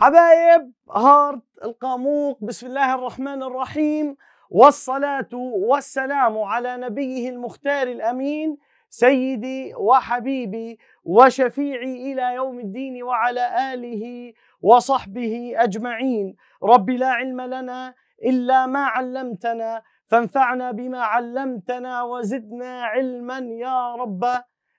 حبايب هارت القاموق بسم الله الرحمن الرحيم والصلاة والسلام على نبيه المختار الأمين سيدي وحبيبي وشفيعي إلى يوم الدين وعلى آله وصحبه أجمعين رب لا علم لنا إلا ما علمتنا فانفعنا بما علمتنا وزدنا علما يا رب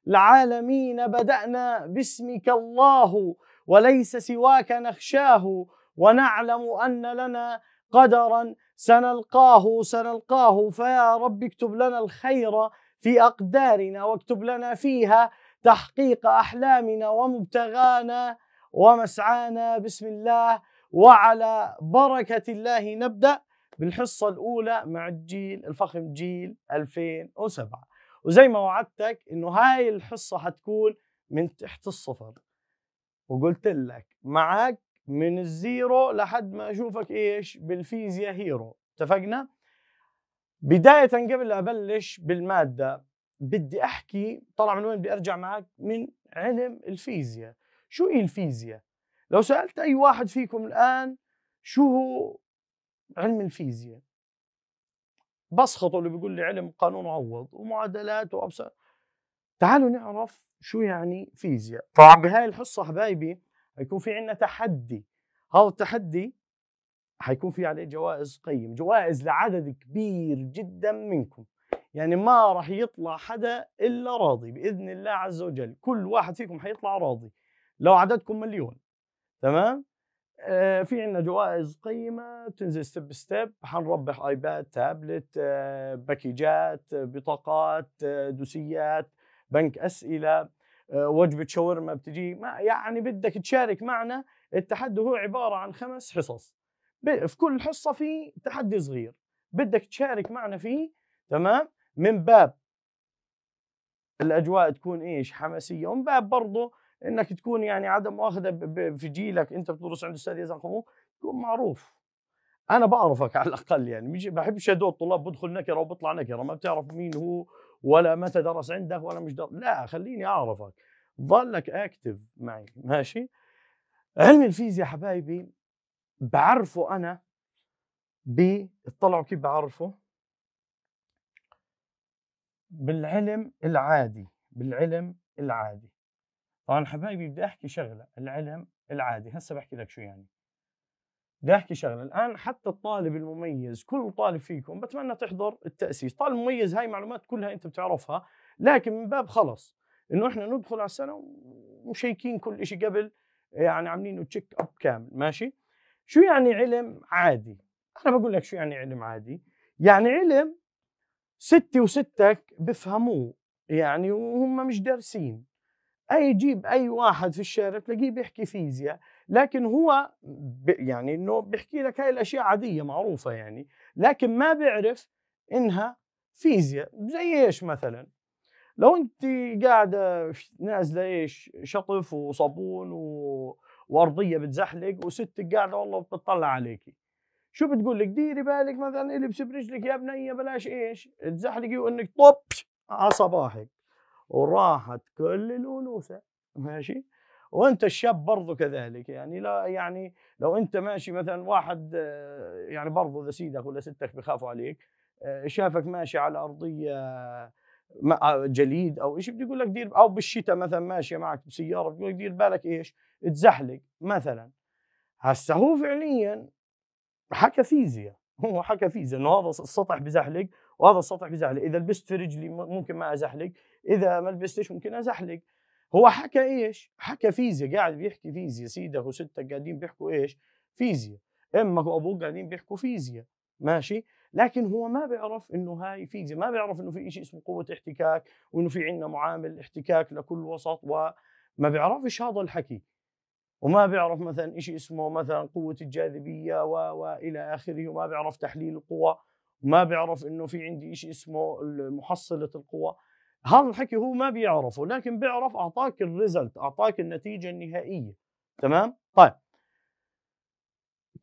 العالمين بدأنا باسمك الله وليس سواك نخشاه ونعلم ان لنا قدرا سنلقاه سنلقاه فيا رب اكتب لنا الخير في اقدارنا واكتب لنا فيها تحقيق احلامنا ومبتغانا ومسعانا بسم الله وعلى بركه الله نبدا بالحصه الاولى مع الجيل الفخم جيل 2007 وزي ما وعدتك انه هاي الحصه حتكون من تحت الصفر وقلت لك معك من الزيرو لحد ما اشوفك ايش بالفيزياء هيرو اتفقنا بدايه قبل ابلش بالماده بدي احكي طلع من وين بدي ارجع معك من علم الفيزياء شو ايه الفيزياء لو سالت اي واحد فيكم الان شو هو علم الفيزياء بسخطه اللي بيقول لي علم قانون عوض ومعادلات وابسط تعالوا نعرف شو يعني فيزياء طبعا بهاي الحصه حبايبي حيكون في عنا تحدي هذا التحدي حيكون في عليه جوائز قيم جوائز لعدد كبير جدا منكم يعني ما راح يطلع حدا الا راضي باذن الله عز وجل كل واحد فيكم حيطلع راضي لو عددكم مليون تمام آه في عندنا جوائز قيمه بتنزل ستيب ستيب حنربح ايباد تابلت آه باكيجات آه، بطاقات آه دوسيات بنك اسئله آه، وجبه شاورما بتجي ما يعني بدك تشارك معنا التحدي هو عباره عن خمس حصص في كل حصه في تحدي صغير بدك تشارك معنا فيه تمام من باب الاجواء تكون ايش حماسيه ومن باب برضه انك تكون يعني عدم مؤاخذه في جيلك انت بتدرس عند استاذ يزن قموق تكون معروف انا بعرفك على الاقل يعني مش بحبش هدول الطلاب بدخل نكره وبطلع نكره ما بتعرف مين هو ولا متى درس عندك ولا مش درس لا خليني اعرفك ظلك اكتف معي ماشي علم الفيزياء حبايبي بعرفه انا ب اطلعوا كيف بعرفه بالعلم العادي بالعلم العادي طبعا حبايبي بدي احكي شغله العلم العادي هسه بحكي لك شو يعني بدي احكي شغله الان حتى الطالب المميز كل طالب فيكم بتمنى تحضر التاسيس طالب مميز هاي معلومات كلها انت بتعرفها لكن من باب خلص انه احنا ندخل على السنه ومشيكين كل شيء قبل يعني عاملينه تشيك اب كامل ماشي شو يعني علم عادي انا بقول لك شو يعني علم عادي يعني علم ستي وستك بفهموه يعني وهم مش دارسين اي جيب اي واحد في الشارع تلاقيه بيحكي فيزياء لكن هو يعني انه بيحكي لك هاي الاشياء عاديه معروفه يعني لكن ما بيعرف انها فيزياء زي ايش مثلا لو انت قاعده نازله ايش شطف وصابون و... وارضيه بتزحلق وستك قاعده والله بتطلع عليكي شو بتقول لك ديري بالك مثلا البسي برجلك يا بنيه بلاش ايش تزحلقي وانك طب على صباحك وراحت كل الانوثه ماشي وانت الشاب برضه كذلك يعني لا يعني لو انت ماشي مثلا واحد آه، يعني برضه اذا سيدك ولا ستك بخافوا عليك آه، شافك ماشي على ارضيه آه، جليد او شيء بده يقول لك دير او بالشتاء مثلا ماشي معك بسياره بده لك دير بالك ايش تزحلق مثلا هسه هو فعليا حكى فيزياء هو حكى فيزياء انه هذا السطح بزحلق وهذا السطح بزحلق اذا لبست في رجلي ممكن ما ازحلق اذا ما لبستش ممكن ازحلق هو حكى ايش؟ حكى فيزياء قاعد بيحكي فيزياء سيدك وستك قاعدين بيحكوا ايش؟ فيزياء امك وابوك قاعدين بيحكوا فيزياء ماشي؟ لكن هو ما بيعرف انه هاي فيزياء ما بيعرف انه في شيء اسمه قوه احتكاك وانه في عندنا معامل احتكاك لكل وسط وما بيعرفش هذا الحكي وما بيعرف مثلا شيء اسمه مثلا قوه الجاذبيه و والى اخره وما بيعرف تحليل القوى وما بيعرف انه في عندي شيء اسمه محصله القوى هذا الحكي هو ما بيعرفه لكن بيعرف اعطاك الريزلت اعطاك النتيجه النهائيه تمام طيب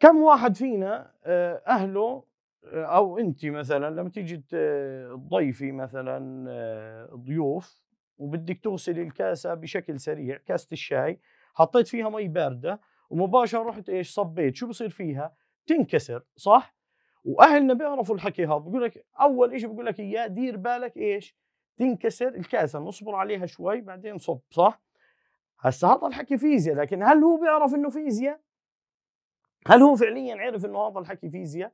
كم واحد فينا آه، اهله آه، او انت مثلا لما تيجي تضيفي مثلا آه، ضيوف وبدك تغسلي الكاسه بشكل سريع كاسه الشاي حطيت فيها مي بارده ومباشره رحت ايش صبيت شو بصير فيها تنكسر صح واهلنا بيعرفوا الحكي هذا بقول لك اول شيء بقول لك اياه دير بالك ايش تنكسر الكاسه نصبر عليها شوي بعدين صب صح هسه هذا الحكي فيزياء لكن هل هو بيعرف انه فيزياء هل هو فعليا عرف انه هذا الحكي فيزياء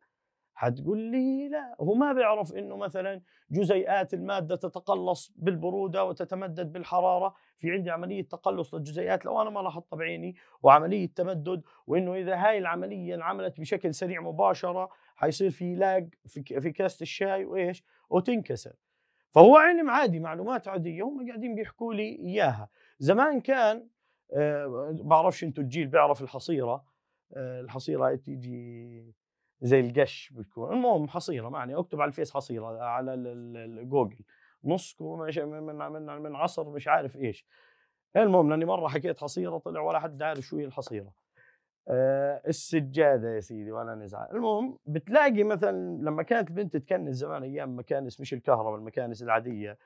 حتقول لي لا هو ما بيعرف انه مثلا جزيئات الماده تتقلص بالبروده وتتمدد بالحراره في عندي عمليه تقلص للجزيئات لو انا ما لاحظتها بعيني وعمليه تمدد وانه اذا هاي العمليه انعملت بشكل سريع مباشره حيصير في لاج في كاسه الشاي وايش وتنكسر فهو علم عادي معلومات عاديه هم قاعدين بيحكوا لي اياها زمان كان أه بعرفش انتم الجيل بيعرف الحصيره أه الحصيره تيجي زي القش بتكون المهم حصيره معني اكتب على الفيس حصيره على جوجل نص من من من عصر مش عارف ايش المهم لاني مره حكيت حصيره طلع ولا حد عارف شو هي الحصيره آه، السجاده يا سيدي ولا نزعل المهم بتلاقي مثلا لما كانت بنت تكنس زمان ايام مكانس مش الكهرباء المكانس العاديه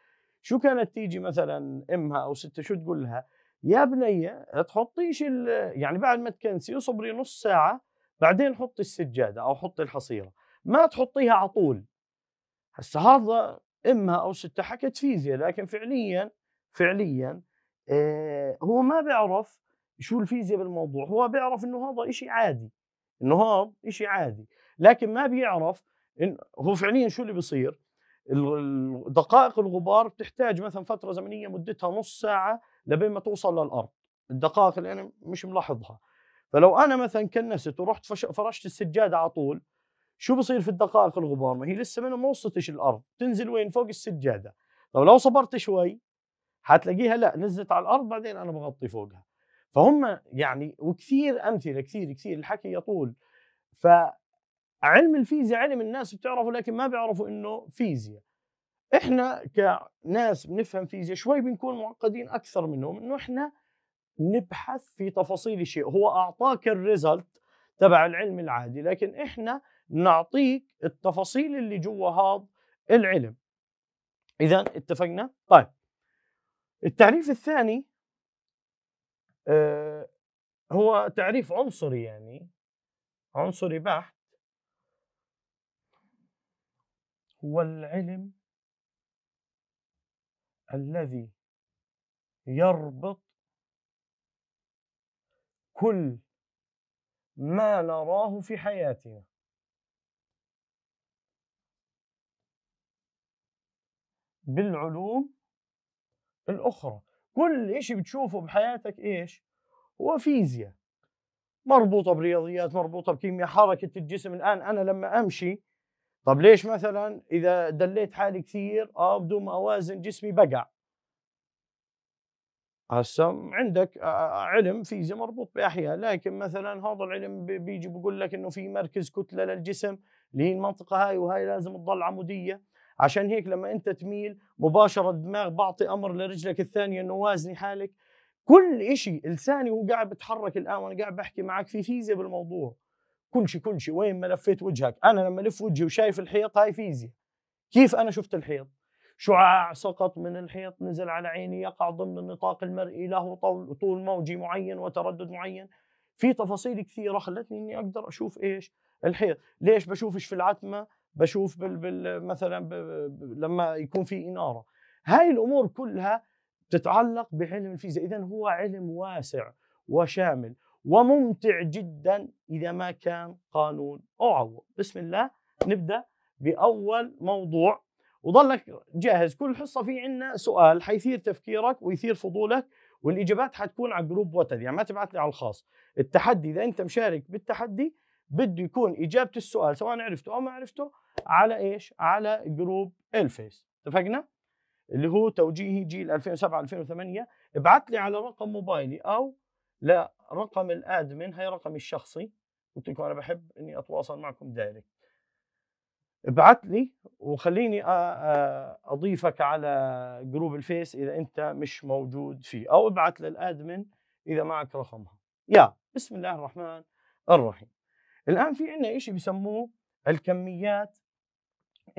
شو كانت تيجي مثلا امها او ستها شو تقول لها يا بنيه تحطيش يعني بعد ما تكنسي اصبري نص ساعه بعدين حطي السجاده او حطي الحصيره ما تحطيها على طول هسه هذا امها او ستها حكت فيزياء لكن فعليا فعليا آه هو ما بيعرف شو الفيزياء بالموضوع هو بيعرف انه هذا إشي عادي انه هذا إشي عادي لكن ما بيعرف إن هو فعليا شو اللي بيصير دقائق الغبار بتحتاج مثلا فتره زمنيه مدتها نص ساعه لبين ما توصل للارض الدقائق اللي انا مش ملاحظها فلو انا مثلا كنست ورحت فرشت السجاده على طول شو بصير في الدقائق الغبار ما هي لسه ما وصلتش الارض تنزل وين فوق السجاده طب لو صبرت شوي حتلاقيها لا نزلت على الارض بعدين انا بغطي فوقها فهم يعني وكثير امثله كثير كثير الحكي يطول فعلم الفيزياء علم الناس بتعرفه لكن ما بيعرفوا انه فيزياء احنا كناس بنفهم فيزياء شوي بنكون معقدين اكثر منهم انه احنا نبحث في تفاصيل الشيء هو اعطاك الريزلت تبع العلم العادي لكن احنا نعطيك التفاصيل اللي جوا هذا العلم اذا اتفقنا طيب التعريف الثاني آه، هو تعريف عنصري يعني عنصري بحت هو العلم الذي يربط كل ما نراه في حياتنا بالعلوم الأخرى كل إشي بتشوفه بحياتك إيش هو فيزياء مربوطة برياضيات مربوطة بكيمياء حركة الجسم الآن أنا لما أمشي طب ليش مثلا إذا دليت حالي كثير آه بدون ما أوازن جسمي بقع هسه عندك آه، آه، علم فيزياء مربوط باحياء لكن مثلا هذا العلم بيجي بقول لك انه في مركز كتله للجسم اللي هي المنطقه هاي وهاي لازم تضل عموديه عشان هيك لما انت تميل مباشره الدماغ بعطي امر لرجلك الثانيه انه وازني حالك كل شيء لساني هو قاعد بتحرك الان وانا قاعد بحكي معك في فيزياء بالموضوع كل شيء كل شيء وين ما لفيت وجهك انا لما لف وجهي وشايف الحيط هاي فيزياء كيف انا شفت الحيط شعاع سقط من الحيط نزل على عيني يقع ضمن النطاق المرئي له طول, طول موجي معين وتردد معين في تفاصيل كثيره خلتني اني اقدر اشوف ايش الحيط ليش بشوفش في العتمه بشوف بال بال مثلا لما يكون في اناره هاي الامور كلها تتعلق بعلم الفيزياء اذا هو علم واسع وشامل وممتع جدا اذا ما كان قانون اعوض بسم الله نبدا باول موضوع وضلك جاهز كل حصه في عندنا سؤال حيثير تفكيرك ويثير فضولك والاجابات حتكون على جروب واتساب يعني ما تبعث لي على الخاص التحدي اذا انت مشارك بالتحدي بده يكون اجابه السؤال سواء عرفته او ما عرفته على ايش؟ على جروب الفيس اتفقنا؟ اللي هو توجيهي جيل 2007 2008 ابعث لي على رقم موبايلي او لا رقم الادمن هي رقمي الشخصي قلت لكم انا بحب اني اتواصل معكم دايركت ابعت لي وخليني اضيفك على جروب الفيس اذا انت مش موجود فيه او ابعت للادمن اذا معك رقمها يا بسم الله الرحمن الرحيم الان في عندنا شيء بسموه الكميات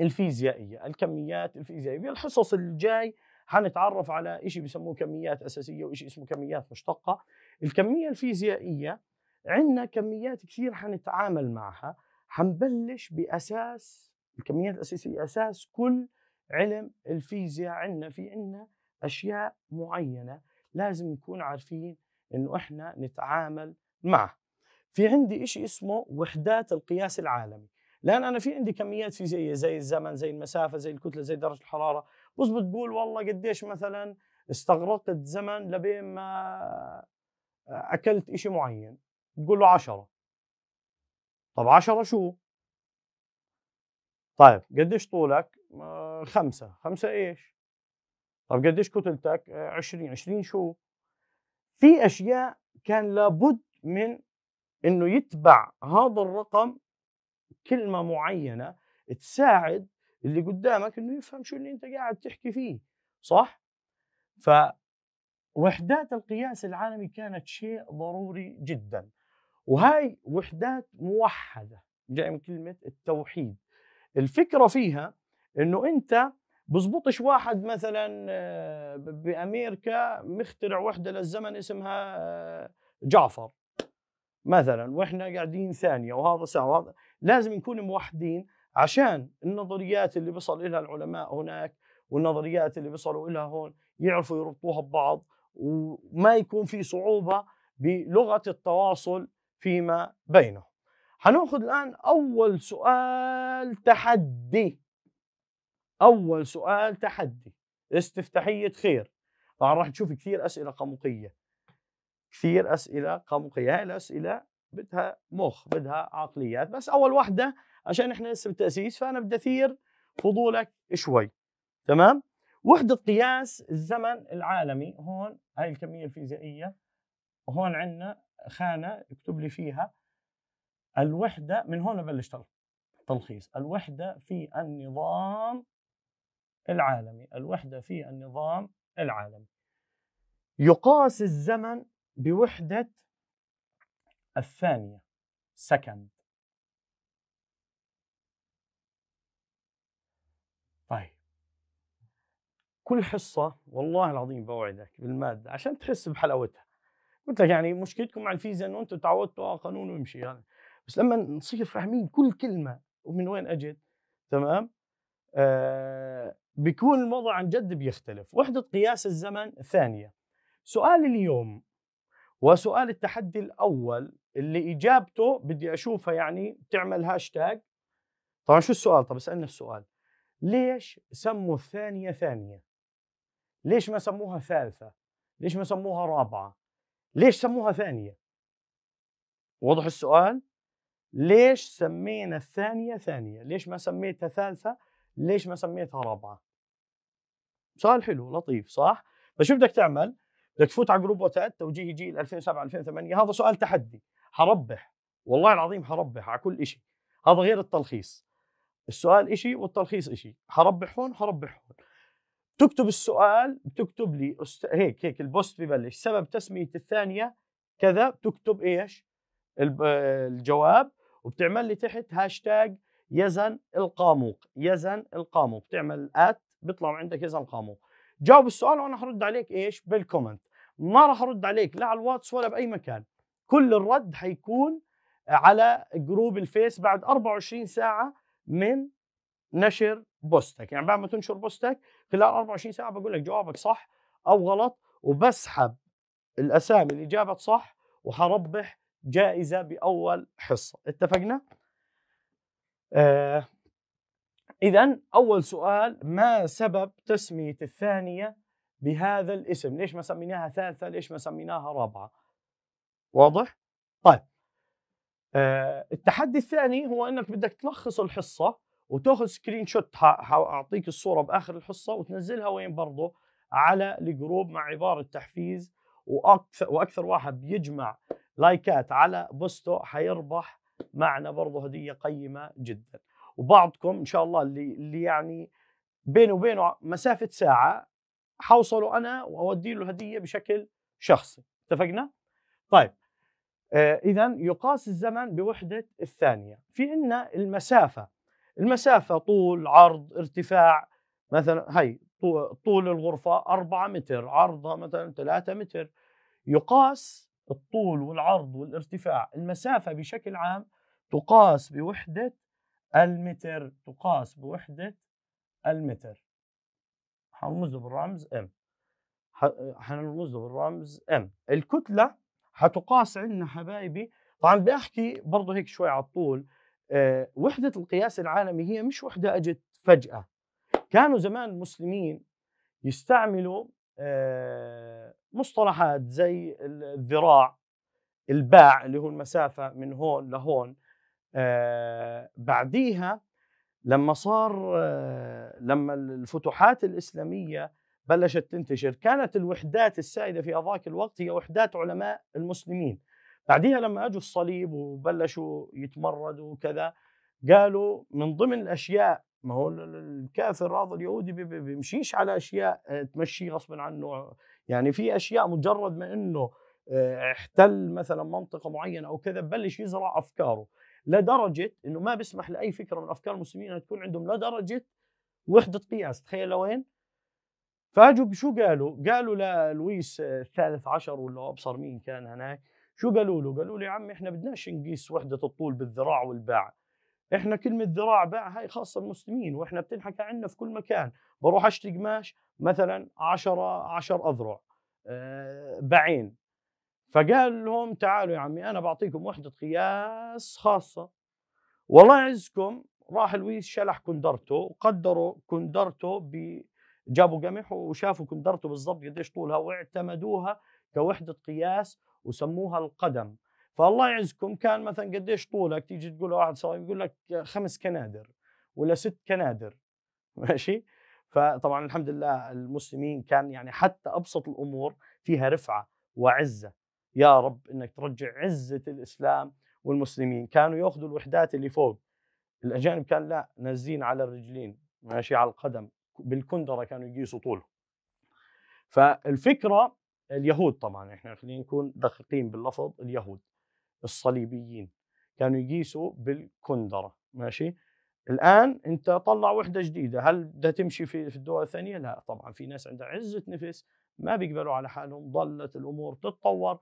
الفيزيائيه، الكميات الفيزيائيه، بالحصص الجاي حنتعرف على شيء بسموه كميات اساسيه وشيء اسمه كميات مشتقه. الكميه الفيزيائيه عندنا كميات كثير حنتعامل معها، حنبلش باساس الكميات الاساسيه اساس كل علم الفيزياء عندنا في عندنا اشياء معينه لازم نكون عارفين انه احنا نتعامل معها. في عندي شيء اسمه وحدات القياس العالمي لان انا في عندي كميات فيزيائيه زي الزمن زي المسافه زي الكتله زي درجه الحراره بس بتقول والله قديش مثلا استغرقت زمن لبين ما اكلت شيء معين تقول له 10 طب 10 شو طيب قديش طولك آه، خمسة خمسة ايش طب قديش كتلتك آه، عشرين عشرين شو في اشياء كان لابد من انه يتبع هذا الرقم كلمه معينه تساعد اللي قدامك انه يفهم شو اللي انت قاعد تحكي فيه صح فوحدات القياس العالمي كانت شيء ضروري جدا وهاي وحدات موحده جاي من كلمه التوحيد الفكره فيها انه انت بزبطش واحد مثلا آه، بامريكا مخترع وحده للزمن اسمها آه، جعفر مثلا واحنا قاعدين ثانيه وهذا ساعه وهذا لازم نكون موحدين عشان النظريات اللي بيصل إلها العلماء هناك والنظريات اللي بيصلوا إلها هون يعرفوا يربطوها ببعض وما يكون في صعوبة بلغة التواصل فيما بينهم هناخذ الآن أول سؤال تحدي أول سؤال تحدي استفتاحية خير طبعا راح تشوف كثير أسئلة قمقية كثير أسئلة قمقية هاي الأسئلة بدها مخ بدها عقليات بس اول وحده عشان احنا لسه بالتاسيس فانا بدي اثير فضولك شوي تمام وحده قياس الزمن العالمي هون هاي الكميه الفيزيائيه وهون عندنا خانه اكتب لي فيها الوحده من هون ابلش تلخيص الوحده في النظام العالمي الوحده في النظام العالمي يقاس الزمن بوحده الثانية second طيب كل حصة والله العظيم بوعدك بالمادة عشان تحس بحلاوتها قلت لك يعني مشكلتكم مع الفيزياء انه انتم تعودتوا اه قانون ويمشي يعني بس لما نصير فاهمين كل كلمة ومن وين اجت تمام آه بيكون الوضع عن جد بيختلف وحدة قياس الزمن ثانية سؤال اليوم وسؤال التحدي الأول اللي اجابته بدي اشوفها يعني تعمل هاشتاج طبعا شو السؤال طب اسالنا السؤال ليش سموا الثانيه ثانيه ليش ما سموها ثالثه ليش ما سموها رابعه ليش سموها ثانيه وضح السؤال ليش سمينا الثانيه ثانيه ليش ما سميتها ثالثه ليش ما سميتها رابعه سؤال حلو لطيف صح فشو طيب بدك تعمل بدك تفوت على جروب وتات توجيه جيل 2007 2008 هذا سؤال تحدي حربح والله العظيم حربح على كل شيء هذا غير التلخيص السؤال شيء والتلخيص شيء حربح هون حربح هون تكتب السؤال بتكتب لي أست... هيك هيك البوست ببلش سبب تسمية الثانية كذا بتكتب ايش الجواب وبتعمل لي تحت هاشتاج يزن القاموق يزن القاموق بتعمل ات بيطلع عندك يزن القاموق جاوب السؤال وانا حرد عليك ايش بالكومنت ما راح ارد عليك لا على الواتس ولا باي مكان كل الرد حيكون على جروب الفيس بعد 24 ساعه من نشر بوستك يعني بعد ما تنشر بوستك خلال 24 ساعه بقول لك جوابك صح او غلط وبسحب الاسامي اللي جابت صح وحربح جائزه باول حصه اتفقنا آه اذا اول سؤال ما سبب تسميه الثانيه بهذا الاسم ليش ما سميناها ثالثه ليش ما سميناها رابعه واضح؟ طيب آه التحدي الثاني هو انك بدك تلخص الحصه وتاخذ سكرين شوت حاعطيك الصوره باخر الحصه وتنزلها وين برضه على الجروب مع عباره تحفيز واكثر واكثر واحد بيجمع لايكات على بوسته حيربح معنا برضه هديه قيمه جدا وبعضكم ان شاء الله اللي اللي يعني بينه وبينه مسافه ساعه حوصله انا واودي له هديه بشكل شخصي اتفقنا طيب آه، اذا يقاس الزمن بوحده الثانيه في عندنا المسافه المسافه طول عرض ارتفاع مثلا هي طول الغرفه 4 متر عرضها مثلا 3 متر يقاس الطول والعرض والارتفاع المسافه بشكل عام تقاس بوحده المتر تقاس بوحده المتر حنرمز بالرمز ام حنرمز بالرمز ام الكتله حتقاس عندنا حبايبي طبعا بدي احكي برضه هيك شوي على الطول آه، وحده القياس العالمي هي مش وحده اجت فجاه كانوا زمان المسلمين يستعملوا آه، مصطلحات زي الذراع الباع اللي هو المسافه من هون لهون آه، بعديها لما صار لما الفتوحات الاسلاميه بلشت تنتشر كانت الوحدات السائدة في هذاك الوقت هي وحدات علماء المسلمين بعدها لما أجوا الصليب وبلشوا يتمردوا وكذا قالوا من ضمن الأشياء ما هو الكافر هذا اليهودي بيمشيش على أشياء آه، تمشيه غصبا عنه يعني في أشياء مجرد ما أنه آه، احتل مثلا منطقة معينة أو كذا ببلش يزرع أفكاره لدرجة أنه ما بيسمح لأي فكرة من أفكار المسلمين تكون عندهم لدرجة وحدة قياس تخيل لوين؟ فاجوا شو قالوا؟ قالوا للويس الثالث عشر ولا ابصر مين كان هناك شو قالوا له؟ قالوا له يا عمي احنا بدناش نقيس وحده الطول بالذراع والباع احنا كلمه ذراع باع هاي خاصه المسلمين واحنا بتنحكى عنا في كل مكان بروح اشتري قماش مثلا 10 10 اذرع أه باعين فقال لهم تعالوا يا عمي انا بعطيكم وحده قياس خاصه والله يعزكم راح لويس شلح كندرته وقدروا كندرته ب جابوا قمح وشافوا كندرته بالضبط قديش طولها واعتمدوها كوحده قياس وسموها القدم فالله يعزكم كان مثلا قديش طولك تيجي تقول واحد صار يقول لك خمس كنادر ولا ست كنادر ماشي فطبعا الحمد لله المسلمين كان يعني حتى ابسط الامور فيها رفعه وعزه يا رب انك ترجع عزه الاسلام والمسلمين كانوا ياخذوا الوحدات اللي فوق الاجانب كان لا نازلين على الرجلين ماشي على القدم بالكندره كانوا يقيسوا طوله فالفكره اليهود طبعا احنا خلينا نكون دقيقين باللفظ اليهود الصليبيين كانوا يقيسوا بالكندره ماشي الان انت طلع وحده جديده هل بدها تمشي في الدول الثانيه لا طبعا في ناس عندها عزه نفس ما بيقبلوا على حالهم ظلت الامور تتطور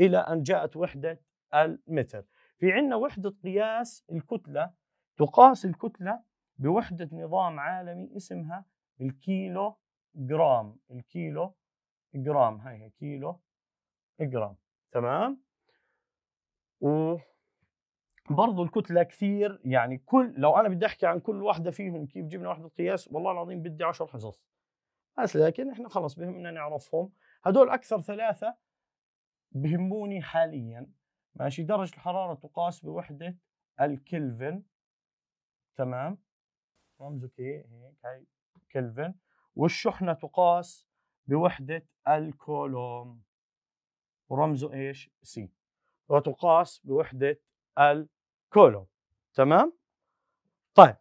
الى ان جاءت وحده المتر في عندنا وحده قياس الكتله تقاس الكتله بوحده نظام عالمي اسمها الكيلو جرام الكيلو جرام هاي هي كيلو جرام تمام و الكتلة كثير يعني كل لو أنا بدي أحكي عن كل واحدة فيهم كيف جبنا واحدة قياس والله العظيم بدي 10 حصص بس لكن إحنا خلص بهمنا نعرفهم هدول أكثر ثلاثة بهموني حاليا ماشي درجة الحرارة تقاس بوحدة الكلفن تمام رمزه إيه؟ كي هيك هاي كلفن والشحنة تقاس بوحدة الكولوم ورمزه ايش؟ سي وتقاس بوحدة الكولوم تمام؟ طيب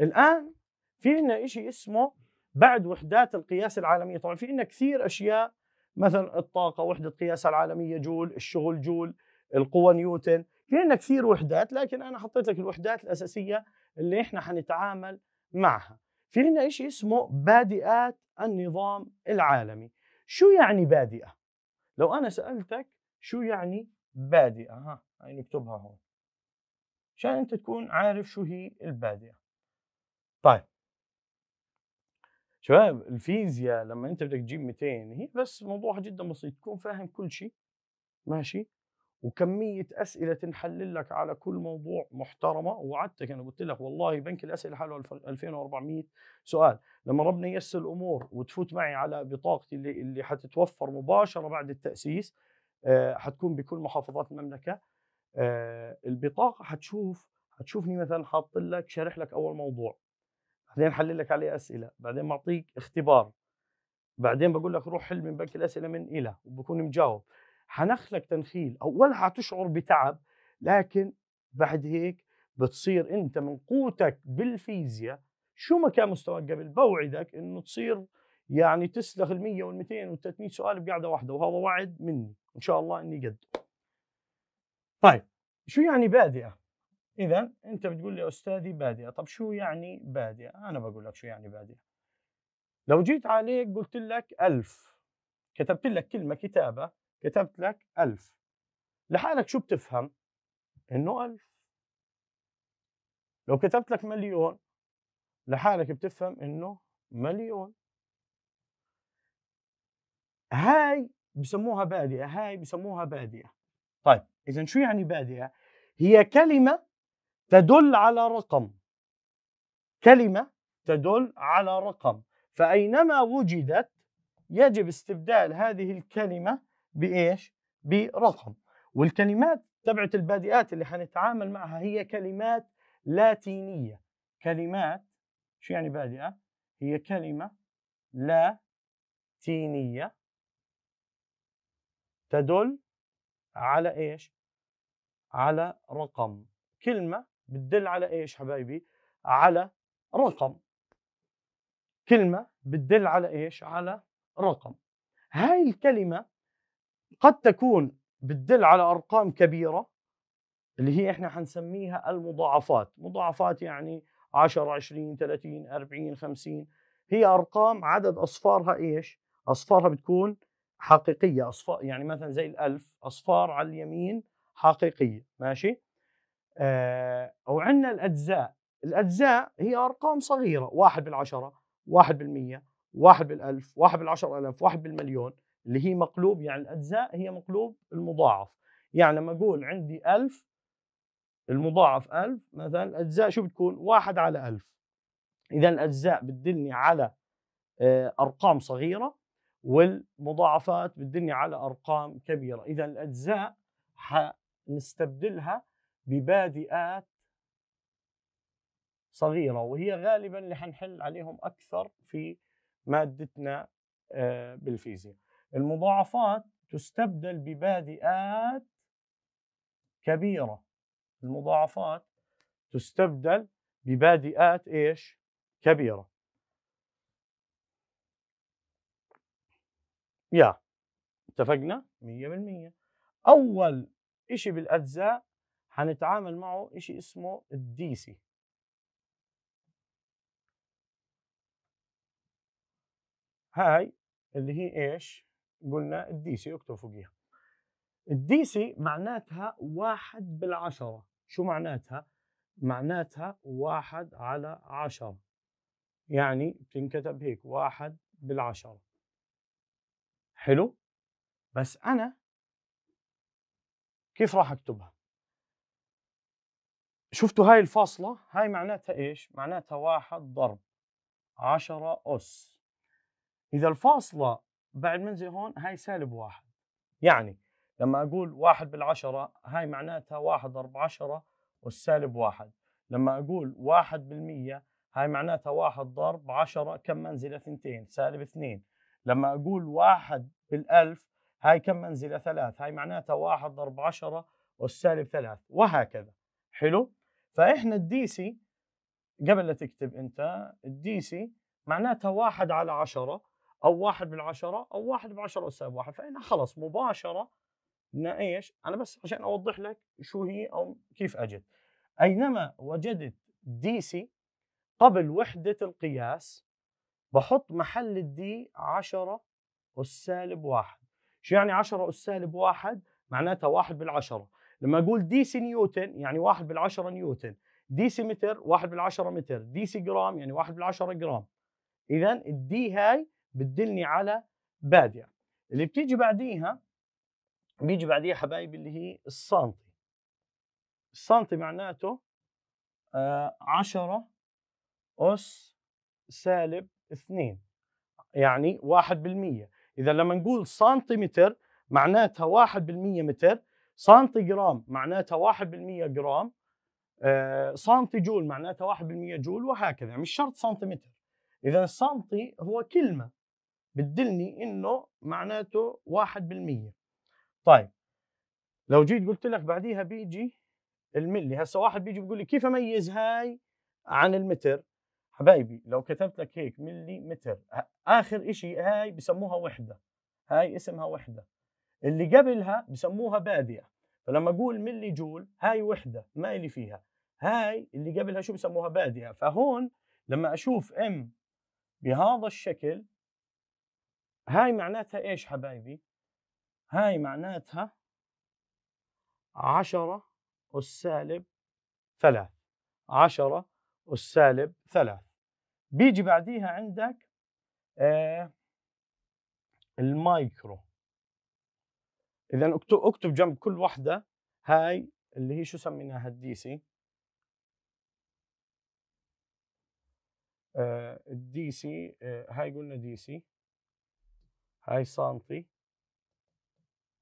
الآن في عندنا شيء اسمه بعد وحدات القياس العالمية طبعا في عندنا كثير أشياء مثلا الطاقة وحدة قياسها العالمية جول الشغل جول القوة نيوتن في عندنا كثير وحدات لكن أنا حطيت لك الوحدات الأساسية اللي إحنا حنتعامل معها في عنا شيء اسمه بادئات النظام العالمي شو يعني بادئه لو انا سالتك شو يعني بادئه ها هاي نكتبها هون عشان انت تكون عارف شو هي البادئه طيب شباب الفيزياء لما انت بدك تجيب 200 هي بس موضوع جدا بسيط تكون فاهم كل شيء ماشي وكميه اسئله تنحل لك على كل موضوع محترمه ووعدتك انا قلت لك والله بنك الاسئله حاله 2400 سؤال لما ربنا ييسر الامور وتفوت معي على بطاقتي اللي اللي حتتوفر مباشره بعد التاسيس آه، حتكون بكل محافظات المملكه آه، البطاقه حتشوف حتشوفني مثلا حاط لك شارح لك اول موضوع بعدين حلل لك عليه اسئله بعدين معطيك اختبار بعدين بقول لك روح حل من بنك الاسئله من الى وبكون مجاوب حنخلك تنخيل اولا حتشعر بتعب لكن بعد هيك بتصير انت من قوتك بالفيزياء شو ما كان مستواك قبل بوعدك انه تصير يعني تسلخ ال 100 وال 200 وال 300 سؤال بقعده واحده وهذا وعد مني ان شاء الله اني قد طيب شو يعني بادئه؟ اذا انت بتقول لي استاذي بادئه طب شو يعني بادئه؟ انا بقول لك شو يعني بادئه لو جيت عليك قلت لك ألف كتبت لك كلمة كتابة كتبت لك ألف لحالك شو بتفهم؟ إنه ألف لو كتبت لك مليون لحالك بتفهم إنه مليون هاي بسموها بادئة هاي بسموها بادئة طيب إذا شو يعني بادئة؟ هي كلمة تدل على رقم كلمة تدل على رقم فأينما وجدت يجب استبدال هذه الكلمة بايش؟ برقم والكلمات تبعت البادئات اللي حنتعامل معها هي كلمات لاتينيه كلمات شو يعني بادئه؟ هي كلمه لاتينيه تدل على ايش؟ على رقم كلمه بتدل على ايش حبايبي؟ على رقم كلمه بتدل على ايش؟ على رقم هاي الكلمه قد تكون بتدل على ارقام كبيره اللي هي احنا حنسميها المضاعفات مضاعفات يعني 10 20 30 40 50 هي ارقام عدد اصفارها ايش اصفارها بتكون حقيقيه اصفار يعني مثلا زي الالف اصفار على اليمين حقيقيه ماشي آه وعندنا الاجزاء الاجزاء هي ارقام صغيره واحد بالعشره واحد بالمية واحد بالالف واحد بالعشر الاف واحد بالمليون اللي هي مقلوب يعني الأجزاء هي مقلوب المضاعف يعني لما أقول عندي ألف المضاعف ألف مثلا الأجزاء شو بتكون واحد على ألف إذا الأجزاء بتدلني على آه، أرقام صغيرة والمضاعفات بتدلني على أرقام كبيرة إذا الأجزاء حنستبدلها ببادئات صغيرة وهي غالبا اللي حنحل عليهم أكثر في مادتنا آه، بالفيزياء المضاعفات تستبدل ببادئات كبيرة المضاعفات تستبدل ببادئات ايش؟ كبيرة يا اتفقنا؟ 100% أول شيء بالأجزاء حنتعامل معه شيء اسمه الديسي هاي اللي هي ايش؟ قلنا الدي سي اكتب فوقيها الدي سي معناتها واحد بالعشرة شو معناتها؟ معناتها واحد على عشرة يعني بتنكتب هيك واحد بالعشرة حلو؟ بس أنا كيف راح أكتبها؟ شفتوا هاي الفاصلة هاي معناتها إيش؟ معناتها واحد ضرب عشرة أس إذا الفاصلة بعد منزل هون هاي سالب واحد يعني لما اقول واحد بالعشرة هاي معناتها واحد ضرب عشرة والسالب واحد لما اقول واحد بالمية هاي معناتها واحد ضرب عشرة كم منزلة ثنتين سالب اثنين لما اقول واحد بالالف هاي كم منزلة ثلاث هاي معناتها واحد ضرب عشرة والسالب ثلاث وهكذا حلو فاحنا الدي سي قبل لا تكتب انت الدي سي معناتها واحد على عشرة او واحد بالعشره او واحد عشره اسباب واحد فانا خلص مباشره ان ايش؟ انا بس عشان اوضح لك شو هي او كيف اجد. اينما وجدت دي سي قبل وحده القياس بحط محل الدي 10 اس سالب واحد. شو يعني 10 اس سالب واحد؟ معناتها واحد بالعشره. لما اقول دي سي نيوتن يعني واحد بالعشره نيوتن. دي سي متر واحد بالعشره متر. دي سي جرام يعني واحد بالعشره جرام. اذا الدي هاي بتدلني على باديه اللي بتيجي بعديها بيجي بعديها حبايبي اللي هي السنتي السنتي معناته آه عشرة أس سالب اثنين يعني واحد بالمية إذا لما نقول سنتيمتر معناتها واحد بالمية متر سنتي جرام معناتها واحد بالمية جرام آه سنتي جول معناتها واحد بالمية جول وهكذا يعني مش شرط سنتيمتر إذا السنتي هو كلمة بتدلني انه معناته 1% طيب لو جيت قلت لك بعديها بيجي الملي هسا واحد بيجي بيقول لي كيف اميز هاي عن المتر حبايبي لو كتبت لك هيك ملي متر اخر شيء هاي بسموها وحده هاي اسمها وحده اللي قبلها بسموها بادئه فلما اقول ملي جول هاي وحده ما اللي فيها هاي اللي قبلها شو بسموها بادئه فهون لما اشوف ام بهذا الشكل هاي معناتها ايش حبايبي هاي معناتها عشرة والسالب ثلاث عشرة والسالب ثلاث بيجي بعديها عندك آه، المايكرو اذا اكتب اكتب جنب كل واحده هاي اللي هي شو سميناها الدي سي آه، الدي سي آه، هاي قلنا دي سي هاي سنتي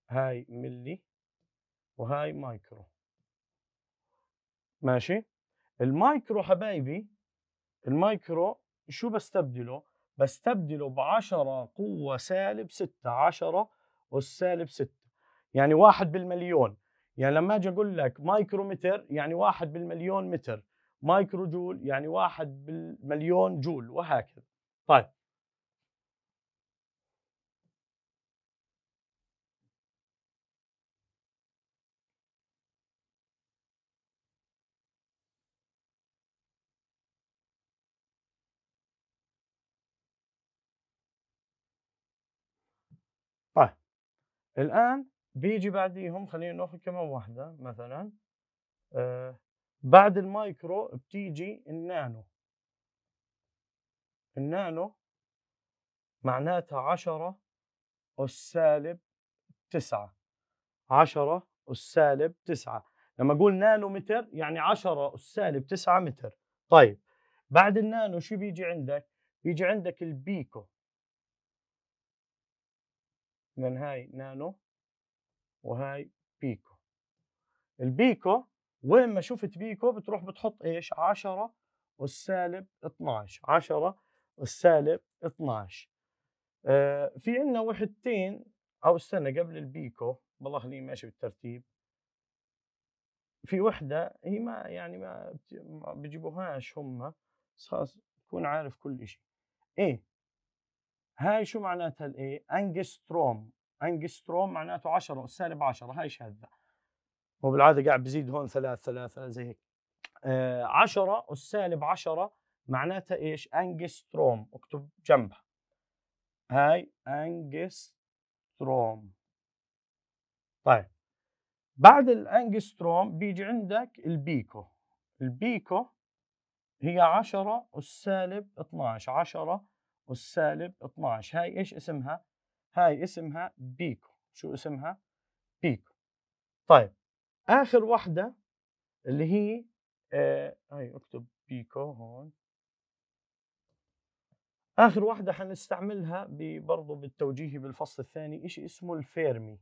هاي ملي وهاي مايكرو ماشي المايكرو حبايبي المايكرو شو بستبدله بستبدله ب 10 قوة سالب 6 10 والسالب 6 يعني واحد بالمليون يعني لما اجي اقول لك مايكرومتر يعني واحد بالمليون متر مايكرو جول يعني واحد بالمليون جول وهكذا طيب الان بيجي بعديهم خلينا ناخذ كمان واحده مثلا آه بعد المايكرو بتيجي النانو النانو معناتها عشرة أس سالب تسعة عشرة أس سالب تسعة لما أقول نانو متر يعني عشرة أس سالب تسعة متر طيب بعد النانو شو بيجي عندك؟ بيجي عندك البيكو من هاي نانو وهاي بيكو البيكو وين ما شفت بيكو بتروح بتحط ايش 10 والسالب 12 10 والسالب 12 آه في عندنا وحدتين او استنى قبل البيكو والله خليني ماشي بالترتيب في وحده هي ما يعني ما بيجيبوهاش هم خلاص تكون عارف كل شيء ايه هاي شو معناتها الاي انجستروم انجستروم معناته 10 اس سالب 10 هاي شاذه وبالعاده قاعد بزيد هون ثلاث ثلاث زي هيك 10 اس سالب 10 معناتها ايش انجستروم اكتب جنبها هاي انجستروم طيب بعد الانجستروم بيجي عندك البيكو البيكو هي 10 اس سالب 12 10 والسالب 12 هاي ايش اسمها هاي اسمها بيكو شو اسمها بيكو طيب اخر وحده اللي هي آه هاي اكتب بيكو هون اخر واحده حنستعملها برضه بالتوجيهي بالفصل الثاني ايش اسمه الفيرمي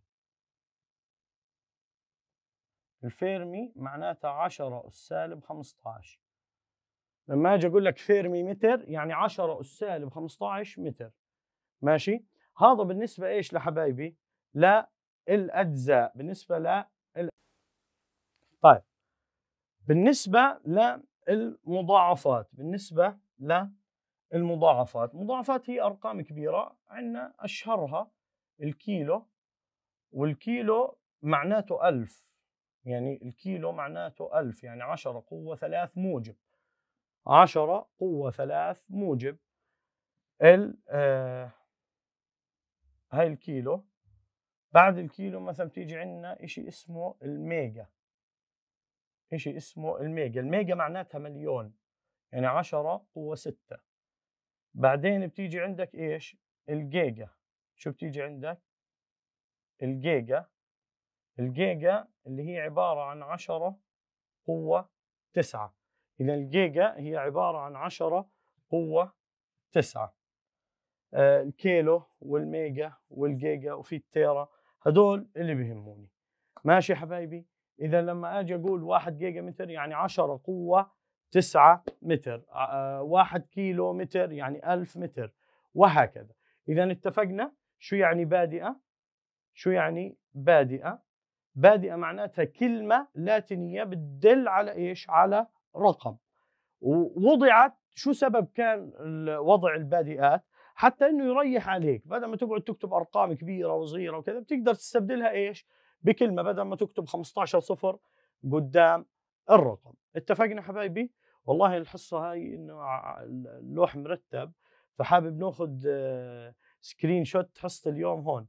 الفيرمي معناتها 10 أس سالب 15 لما اجي اقول لك فيرمي متر يعني 10 اس سالب 15 متر ماشي هذا بالنسبه ايش لحبايبي للاجزاء طيب. بالنسبه ل لل... طيب بالنسبه للمضاعفات بالنسبه للمضاعفات مضاعفات هي ارقام كبيره عندنا اشهرها الكيلو والكيلو معناته 1000 يعني الكيلو معناته 1000 يعني 10 قوة 3 موجب عشرة قوة ثلاث موجب ال آه هاي الكيلو بعد الكيلو مثلا بتيجي عندنا اشي اسمه الميجا اشي اسمه الميجا الميجا معناتها مليون يعني عشرة قوة ستة بعدين بتيجي عندك ايش الجيجا شو بتيجي عندك الجيجا الجيجا اللي هي عبارة عن عشرة قوة تسعة إذا الجيجا هي عبارة عن عشرة قوة تسعة آه، الكيلو والميجا والجيجا وفي التيرا هدول اللي بيهموني ماشي حبايبي إذا لما أجي أقول واحد جيجا متر يعني عشرة قوة تسعة متر آه، آه، واحد كيلو متر يعني ألف متر وهكذا إذا اتفقنا شو يعني بادئة شو يعني بادئة بادئة معناتها كلمة لاتينية بتدل على إيش على رقم ووضعت شو سبب كان وضع البادئات حتى انه يريح عليك بدل ما تقعد تكتب ارقام كبيره وصغيره وكذا بتقدر تستبدلها ايش بكلمه بدل ما تكتب 15 صفر قدام الرقم اتفقنا حبايبي والله الحصه هاي انه اللوح مرتب فحابب ناخذ سكرين شوت حصه اليوم هون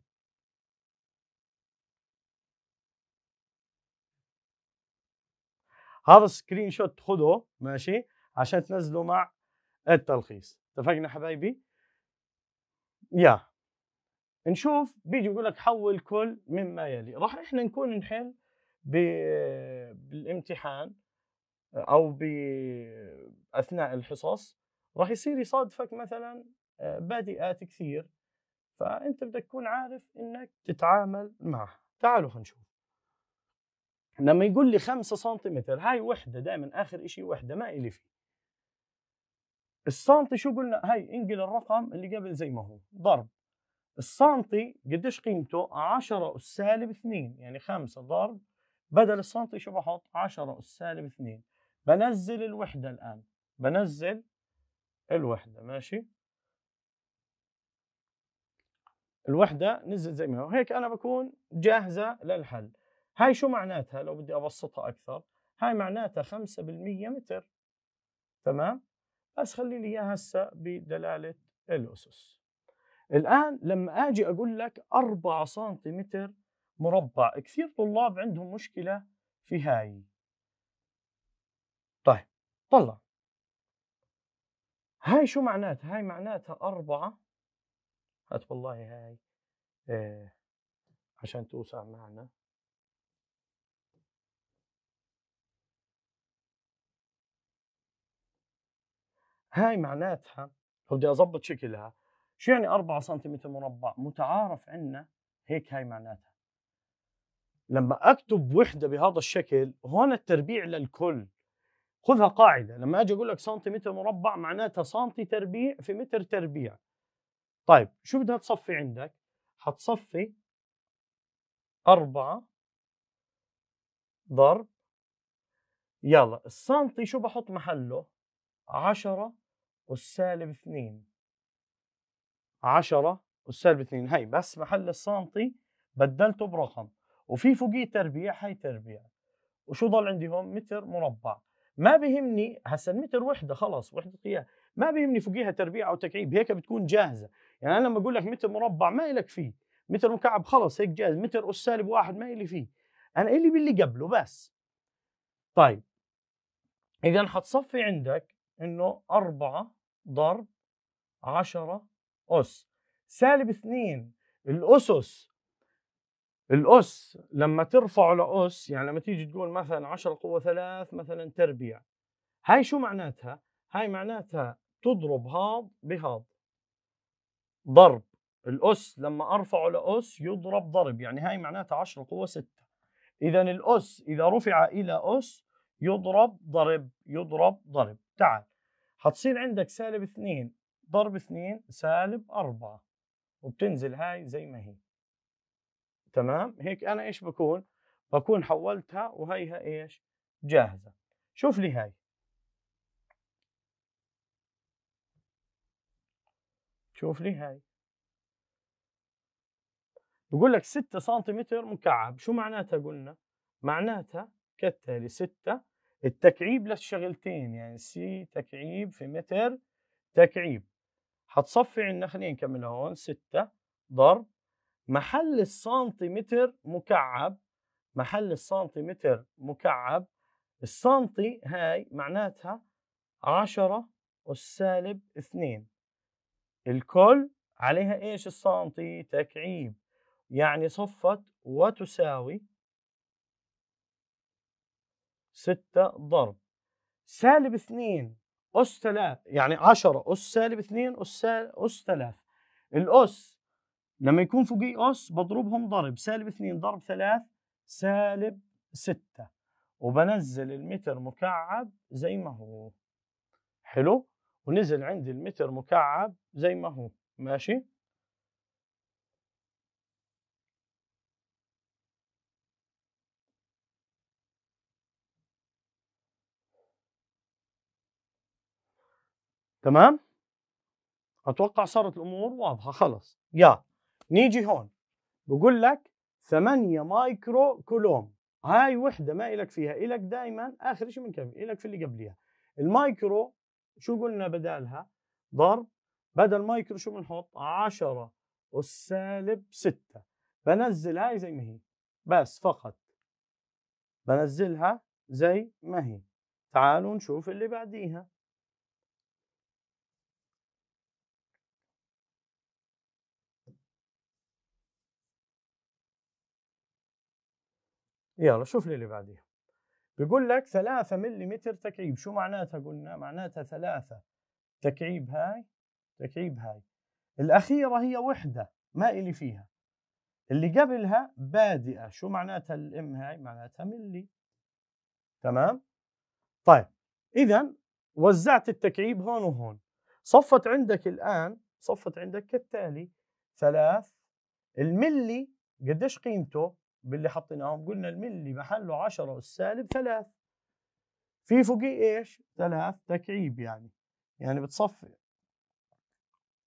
هذا السكرين شوت خذه ماشي عشان تنزله مع التلخيص اتفقنا حبايبي يا نشوف بيجي يقول لك حول كل مما يلي راح احنا نكون نحل بالامتحان او اثناء الحصص راح يصير يصادفك مثلا بادئات كثير فانت بدك تكون عارف انك تتعامل معها تعالوا خلينا نشوف لما يقول لي 5 سنتيمتر هاي وحده دائما اخر شيء وحده ما الي فيه السنتي شو قلنا هاي انقل الرقم اللي قبل زي ما هو ضرب السنتي قديش قيمته 10 اس سالب 2 يعني 5 ضرب بدل السنتي شو بحط 10 اس سالب 2 بنزل الوحده الان بنزل الوحده ماشي الوحده نزل زي ما هو هيك انا بكون جاهزه للحل هاي شو معناتها لو بدي ابسطها اكثر هاي معناتها 5% متر تمام بس خلي لي اياها هسه بدلاله الاسس الان لما اجي اقول لك 4 سنتيمتر مربع كثير طلاب عندهم مشكله في هاي طيب طلع هاي شو معناتها هاي معناتها أربعة هات والله هاي إيه عشان توسع معنا هاي معناتها لو بدي اضبط شكلها شو يعني 4 سنتيمتر مربع متعارف عندنا هيك هاي معناتها لما اكتب وحده بهذا الشكل هون التربيع للكل خذها قاعده لما اجي اقول لك سنتيمتر مربع معناتها سنتي تربيع في متر تربيع طيب شو بدها تصفي عندك حتصفي 4 ضرب يلا السنتي شو بحط محله 10 والسالب 2 10 والسالب 2 هي بس محل السنتي بدلته برقم وفي فوقيه تربيع هي تربيع وشو ضل عندي هون متر مربع ما بهمني هسا المتر وحده خلص وحده قياس ما بهمني فوقيها تربيع او تكعيب هيك بتكون جاهزه يعني انا لما اقول لك متر مربع ما إلك فيه متر مكعب خلص هيك جاهز متر اس سالب واحد ما إلي فيه انا إلي باللي قبله بس طيب اذا حتصفي عندك انه اربعه ضرب 10 أس سالب 2 الأسس الأس لما ترفعه لأس يعني لما تيجي تقول مثلا 10 قوة 3 مثلا تربيع هاي شو معناتها؟ هاي معناتها تضرب هاض بهاض ضرب الأس لما أرفعه لأس يضرب ضرب يعني هاي معناتها 10 قوة 6 إذا الأس إذا رفع إلى أس يضرب ضرب يضرب ضرب تعال حتصير عندك سالب 2 ضرب 2 سالب 4 وبتنزل هاي زي ما هي تمام هيك انا ايش بكون بكون حولتها وهيها ايش جاهزه شوف لي هاي شوف لي هاي بقول لك 6 سنتيمتر مكعب شو معناتها قلنا معناتها كالتالي 6 التكعيب للشغلتين يعني سي تكعيب في متر تكعيب هتصفي عندنا خلينا نكمل هون ستة ضرب محل السنتيمتر مكعب محل السنتيمتر مكعب السنتي هاي معناتها عشرة والسالب اثنين الكل عليها ايش السنتي تكعيب يعني صفت وتساوي 6 ضرب سالب 2 أس 3 يعني 10 أس سالب 2 أس سالب أس 3 الأس لما يكون فوقي أس بضربهم ضرب سالب 2 ضرب 3 سالب 6 وبنزل المتر مكعب زي ما هو حلو ونزل عندي المتر مكعب زي ما هو ماشي تمام اتوقع صارت الامور واضحه خلص يا نيجي هون بقول لك 8 مايكرو كولوم هاي وحده ما إلك فيها إلك دائما اخر شيء من كم إلك في اللي قبليها المايكرو شو قلنا بدالها ضرب بدل مايكرو شو بنحط 10 والسالب 6 بنزل هاي زي ما هي بس فقط بنزلها زي ما هي تعالوا نشوف اللي بعديها يلا شوف لي اللي بعديها بيقول لك 3 ملم تكعيب شو معناتها قلنا معناتها 3 تكعيب هاي تكعيب هاي الأخيرة هي وحدة ما إلي فيها اللي قبلها بادئة شو معناتها الام هاي معناتها ملي تمام طيب إذا وزعت التكعيب هون وهون صفت عندك الآن صفت عندك كالتالي ثلاث الملي قديش قيمته باللي حطيناهم قلنا الملي محله 10 أس سالب 3 في فوقيه ايش؟ 3 تكعيب يعني يعني بتصفي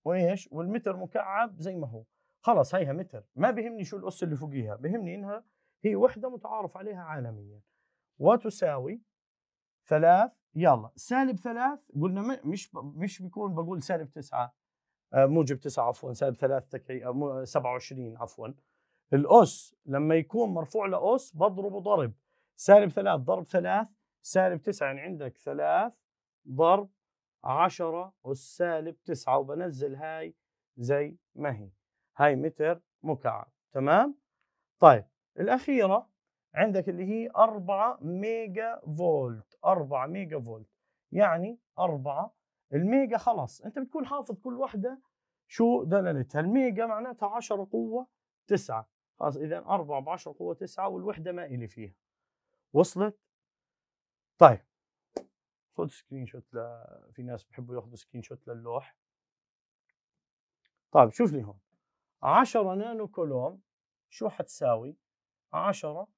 وايش؟ والمتر مكعب زي ما هو خلص هيها متر ما بهمني شو الأس اللي فوقيها بهمني إنها هي وحدة متعارف عليها عالميا وتساوي ثلاث يلا سالب ثلاث قلنا مش مش بيكون بقول سالب تسعة آه، موجب تسعة عفوا سالب ثلاث تكعيب آه، 27 عفوا الأس لما يكون مرفوع لأس بضربه ضرب سالب ثلاث ضرب ثلاث سالب تسعة يعني عندك ثلاث ضرب عشرة أس سالب تسعة وبنزل هاي زي ما هي هاي متر مكعب تمام طيب الأخيرة عندك اللي هي 4 ميجا فولت 4 ميجا فولت يعني 4 الميجا خلاص انت بتكون حافظ كل واحدة شو دلالتها الميجا معناتها 10 قوة 9 خلاص اذا 4 ب 10 قوه 9 والوحده ما الي فيها وصلت طيب خذ سكرين شوت ل... في ناس بحبوا ياخذوا سكرين شوت للوح طيب شوف لي هون 10 نانو كولوم شو حتساوي 10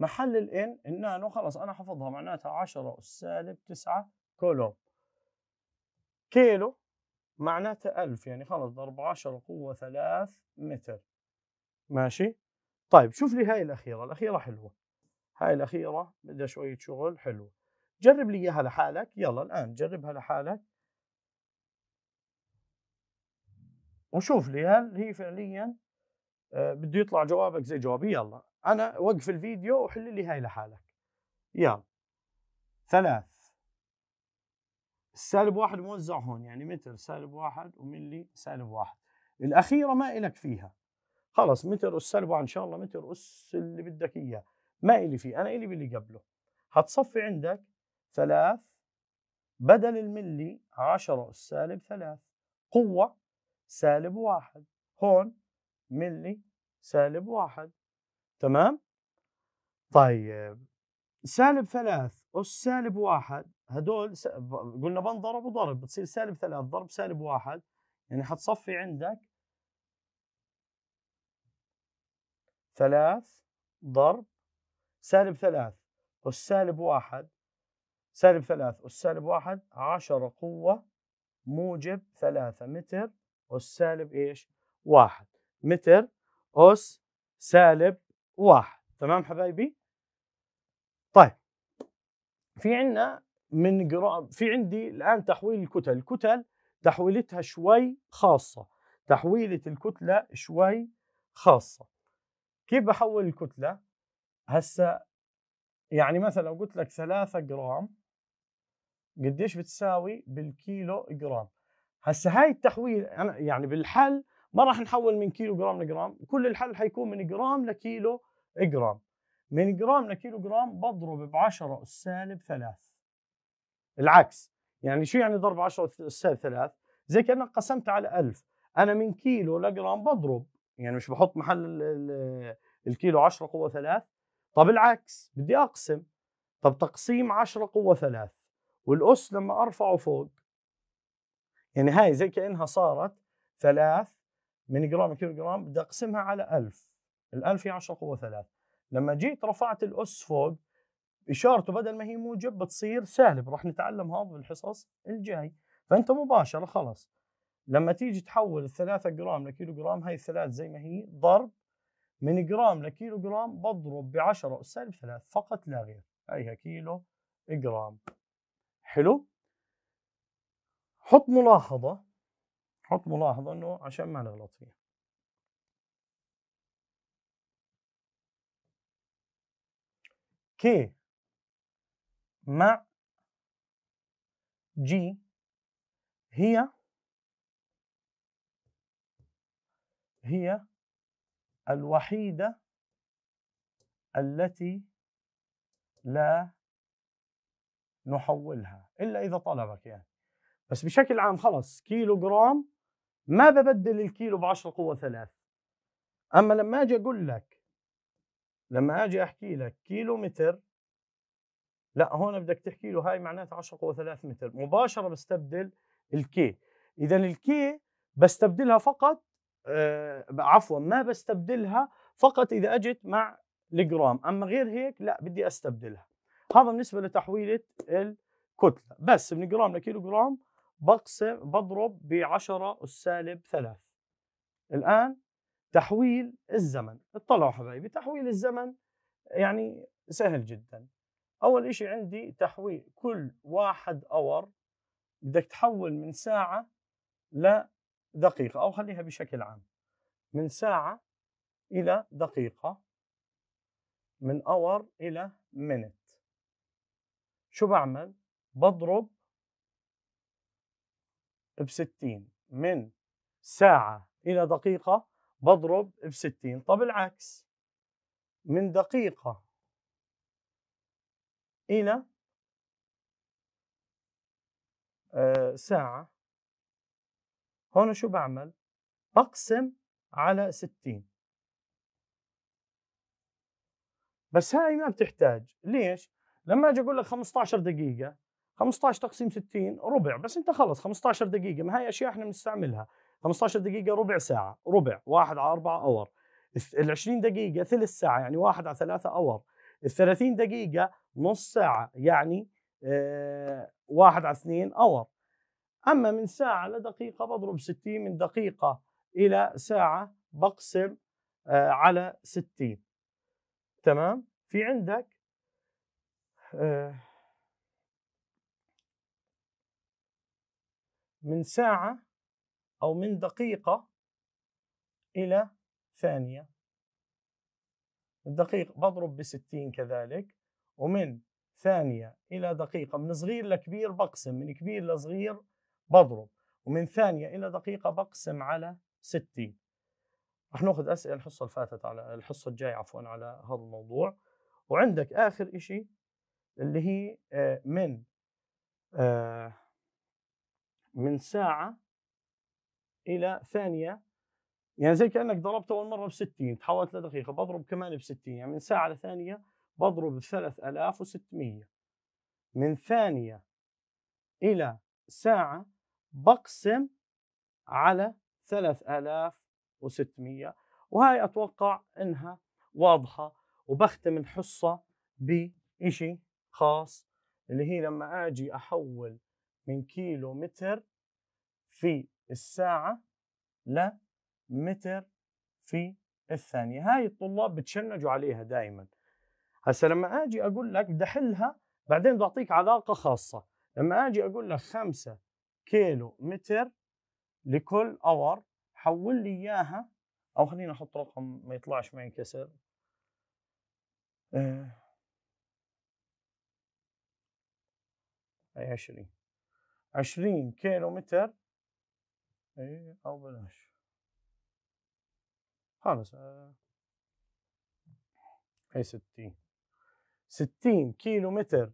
محل الان النانو خلص انا حفظها معناتها 10 اس سالب 9 كولوم كيلو معناتها 1000 يعني خلص ضرب 10 قوة 3 متر ماشي طيب شوف لي هاي الاخيره الاخيره حلوه هاي الاخيره بدها شويه شغل حلو جرب لي اياها لحالك يلا الان جربها لحالك وشوف لي هل هي فعليا آه، بده يطلع جوابك زي جوابي يلا انا وقف الفيديو وحل لي هاي لحالك يلا ثلاث السالب واحد موزع هون يعني متر سالب واحد وملي سالب واحد الأخيرة ما إلك فيها خلص متر اس لبعض ان شاء الله متر اس اللي بدك اياه ما الي فيه انا الي باللي قبله هتصفي عندك ثلاث بدل الملي 10 أس سالب ثلاث قوة سالب واحد هون ملي سالب واحد تمام طيب سالب ثلاث أس سالب واحد هدول س... قلنا بنضرب وضرب بتصير سالب ثلاث ضرب سالب واحد يعني حتصفي عندك ثلاث ضرب سالب ثلاث والسالب واحد سالب ثلاث والسالب واحد عشرة قوة موجب ثلاثة متر والسالب ايش؟ واحد متر أس سالب واحد تمام حبايبي؟ طيب في عندنا من قراءة في عندي الآن تحويل الكتل، الكتل تحويلتها شوي خاصة تحويلة الكتلة شوي خاصة كيف بحول الكتله هسا يعني مثلا لو قلت لك 3 جرام قديش بتساوي بالكيلو جرام هسا هاي التحويل يعني بالحل ما راح نحول من كيلو جرام لجرام كل الحل حيكون من جرام لكيلو جرام من جرام لكيلو جرام بضرب ب 10 أس سالب 3 العكس يعني شو يعني ضرب 10 أس سالب 3 زي كأنك قسمت على 1000 أنا من كيلو لجرام بضرب يعني مش بحط محل الكيلو 10 قوه 3 طب العكس بدي اقسم طب تقسيم 10 قوه 3 والاس لما ارفعه فوق يعني هاي زي كانها صارت 3 من جرام كيلو جرام بدي اقسمها على 1000 ال1000 هي 10 قوه 3 لما جيت رفعت الاس فوق اشارته بدل ما هي موجب بتصير سالب راح نتعلم هذا بالحصص الجاي فانت مباشره خلص لما تيجي تحول الثلاثة جرام لكيلو جرام هاي الثلاث زي ما هي ضرب من جرام لكيلو جرام بضرب بعشرة سالب ثلاث فقط لا غير هيها كيلو جرام حلو حط ملاحظة حط ملاحظة انه عشان ما نغلط فيها كي مع جي هي هي الوحيدة التي لا نحولها إلا إذا طلبك يعني بس بشكل عام خلص كيلو جرام ما ببدل الكيلو ب 10 قوة ثلاث أما لما أجي أقول لك لما أجي أحكي لك كيلو متر لا هون بدك تحكي له هاي معناتها 10 قوة 3 متر مباشرة بستبدل الكي إذا الكي بستبدلها فقط آه، عفوا ما بستبدلها فقط اذا اجت مع الجرام اما غير هيك لا بدي استبدلها هذا بالنسبه لتحويله الكتله بس من جرام لكيلو جرام بقسم بضرب ب 10 السالب 3 الان تحويل الزمن اطلعوا حبايبي تحويل الزمن يعني سهل جدا اول شيء عندي تحويل كل واحد اور بدك تحول من ساعه ل دقيقة أو خليها بشكل عام من ساعة إلى دقيقة من اور إلى منت شو بعمل؟ بضرب بستين من ساعة إلى دقيقة بضرب بستين طب العكس من دقيقة إلى آه، ساعة هون شو بعمل بقسم على 60 بس هاي ما بتحتاج ليش لما اجي اقول لك 15 دقيقه 15 تقسيم 60 ربع بس انت خلص 15 دقيقه ما هي اشياء احنا بنستعملها 15 دقيقه ربع ساعه ربع واحد على اربعة اور ال 20 دقيقه ثلث ساعه يعني واحد على ثلاثة اور ال 30 دقيقه نص ساعه يعني آه واحد على اثنين اور أما من ساعة لدقيقة بضرب 60 من دقيقة إلى ساعة بقسم آه، على 60 تمام في عندك آه، من ساعة أو من دقيقة إلى ثانية الدقيقة بضرب بستين كذلك ومن ثانية إلى دقيقة من صغير لكبير بقسم من كبير لصغير بضرب ومن ثانية إلى دقيقة بقسم على 60 رح ناخذ أسئلة الحصة اللي فاتت على الحصة الجاية عفوا على هذا الموضوع وعندك آخر إشي اللي هي آه، من آه، من ساعة إلى ثانية يعني زي كأنك ضربت أول مرة ب 60 تحولت لدقيقة بضرب كمان ب 60 يعني من ساعة لثانية بضرب ألاف 3600 من ثانية إلى ساعة بقسم على 3600 وهي اتوقع انها واضحه وبختم الحصه بشيء خاص اللي هي لما اجي احول من كيلو متر في الساعه لمتر في الثانيه هاي الطلاب بتشنجوا عليها دائما هسه لما اجي اقول لك بدي احلها بعدين بعطيك علاقه خاصه لما اجي اقول لك 5 كيلو متر لكل اور حول لي اياها او خليني احط رقم ما يطلعش معي كسر آه. اي 20 20 كيلو متر اي او بلاش خلص آه. هي 60 60 كيلو متر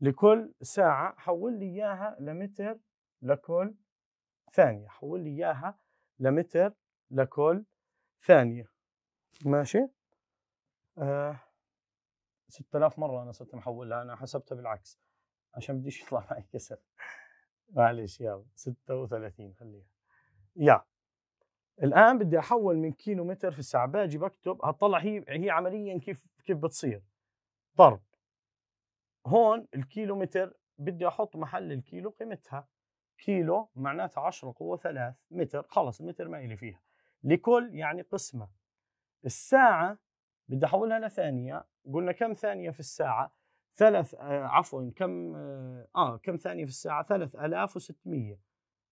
لكل ساعة حول لي إياها لمتر لكل ثانية حول لي إياها لمتر لكل ثانية ماشي آه 6000 مرة أنا صرت محولها أنا حسبتها بالعكس عشان بديش يطلع معي كسر معلش يلا 36 خليها يا الآن بدي أحول من كيلو متر في الساعة باجي بكتب هتطلع هي هي عمليا كيف كيف بتصير ضرب هون الكيلو متر بدي أحط محل الكيلو قيمتها كيلو معناته 10 قوة 3 متر خلص المتر ما إلي فيها لكل يعني قسمة الساعة بدي أحولها لثانية قلنا كم ثانية في الساعة ثلاث آه عفوا كم آه, آه كم ثانية في الساعة 3600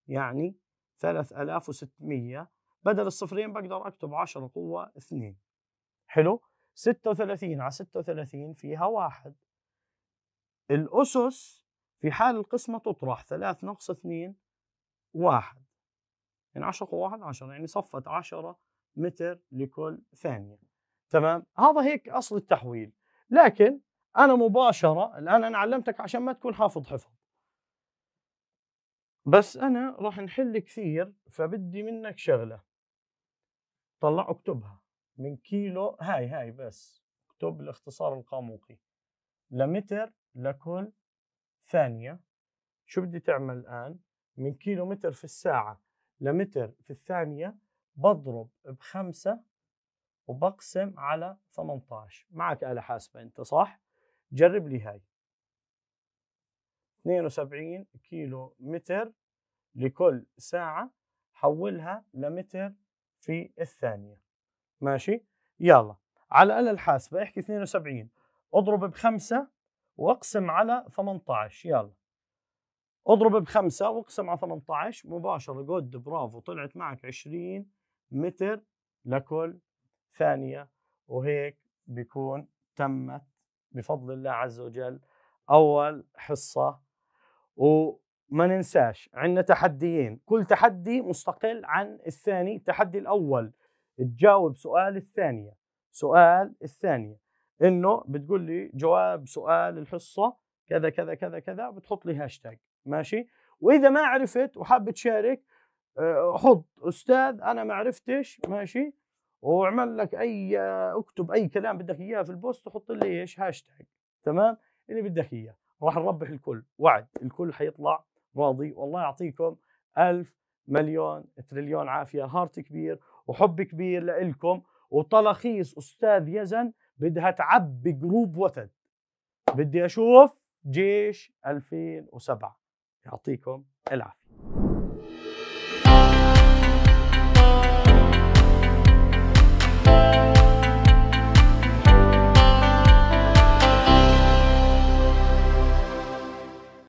يعني 3600 بدل الصفرين بقدر أكتب 10 قوة 2 حلو 36 على 36 فيها واحد الأسس في حال القسمة تطرح ثلاث ناقص اثنين واحد يعني عشرة واحد عشرة يعني صفت عشرة متر لكل ثانية تمام هذا هيك أصل التحويل لكن أنا مباشرة الآن أنا علمتك عشان ما تكون حافظ حفظ بس أنا راح نحل كثير فبدي منك شغلة طلع اكتبها من كيلو هاي هاي بس اكتب الاختصار القاموسي لمتر لكل ثانية شو بدي تعمل الآن من كيلو متر في الساعة لمتر في الثانية بضرب بخمسة وبقسم على 18 معك آلة حاسبة أنت صح؟ جرب لي هاي 72 كيلو متر لكل ساعة حولها لمتر في الثانية ماشي؟ يلا على الآلة الحاسبة احكي 72 اضرب بخمسة واقسم على 18 يلا اضرب بخمسة واقسم على 18 مباشرة جود برافو طلعت معك 20 متر لكل ثانية وهيك بيكون تمت بفضل الله عز وجل أول حصة وما ننساش عندنا تحديين كل تحدي مستقل عن الثاني التحدي الأول تجاوب سؤال الثانية سؤال الثانية انه بتقول لي جواب سؤال الحصه كذا كذا كذا كذا بتحط لي هاشتاج ماشي واذا ما عرفت وحاب تشارك آه، حط استاذ انا ما عرفتش ماشي واعمل لك اي اكتب اي كلام بدك اياه في البوست وحط لي ايش هاشتاج تمام اللي بدك اياه راح نربح الكل وعد الكل حيطلع راضي والله يعطيكم ألف مليون تريليون عافية هارت كبير وحب كبير لإلكم وتلخيص أستاذ يزن بدها تعبي جروب وتد بدي اشوف جيش 2007 يعطيكم العافيه